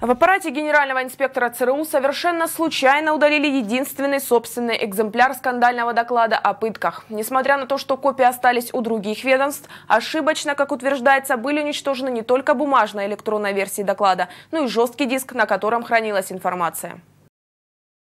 В аппарате генерального инспектора ЦРУ совершенно случайно удалили единственный собственный экземпляр скандального доклада о пытках. Несмотря на то, что копии остались у других ведомств, ошибочно, как утверждается, были уничтожены не только бумажная электронная версия доклада, но и жесткий диск, на котором хранилась информация.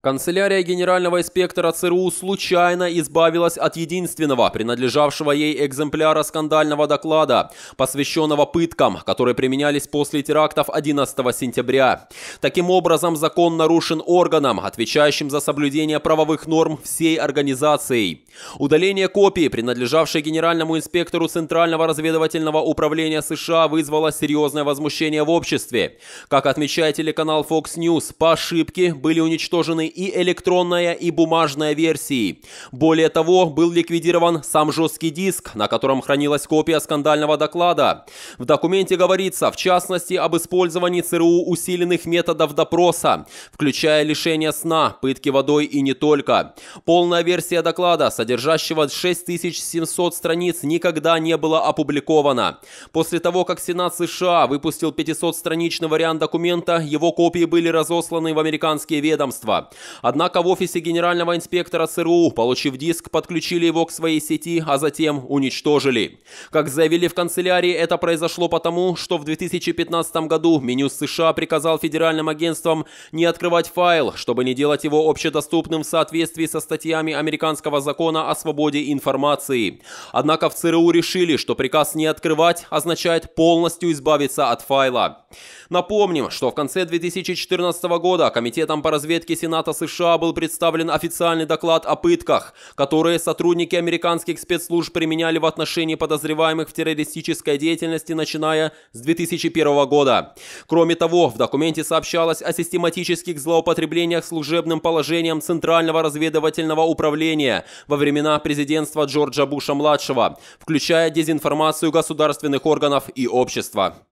Канцелярия генерального инспектора ЦРУ случайно избавилась от единственного, принадлежавшего ей экземпляра скандального доклада, посвященного пыткам, которые применялись после терактов 11 сентября. Таким образом, закон нарушен органом, отвечающим за соблюдение правовых норм всей организации. Удаление копии, принадлежавшей генеральному инспектору Центрального разведывательного управления США, вызвало серьезное возмущение в обществе. Как отмечает телеканал Fox News, по ошибке были уничтожены и электронная, и бумажная версии. Более того, был ликвидирован сам жесткий диск, на котором хранилась копия скандального доклада. В документе говорится, в частности, об использовании ЦРУ усиленных методов допроса, включая лишение сна, пытки водой и не только. Полная версия доклада, содержащего 6700 страниц, никогда не была опубликована. После того, как Сенат США выпустил 500-страничный вариант документа, его копии были разосланы в американские ведомства. Однако в офисе генерального инспектора ЦРУ, получив диск, подключили его к своей сети, а затем уничтожили. Как заявили в канцелярии, это произошло потому, что в 2015 году Минюс США приказал федеральным агентствам не открывать файл, чтобы не делать его общедоступным в соответствии со статьями американского закона о свободе информации. Однако в ЦРУ решили, что приказ не открывать означает полностью избавиться от файла. Напомним, что в конце 2014 года Комитетом по разведке Сената Сената США был представлен официальный доклад о пытках, которые сотрудники американских спецслужб применяли в отношении подозреваемых в террористической деятельности, начиная с 2001 года. Кроме того, в документе сообщалось о систематических злоупотреблениях служебным положением Центрального разведывательного управления во времена президентства Джорджа Буша-младшего, включая дезинформацию государственных органов и общества.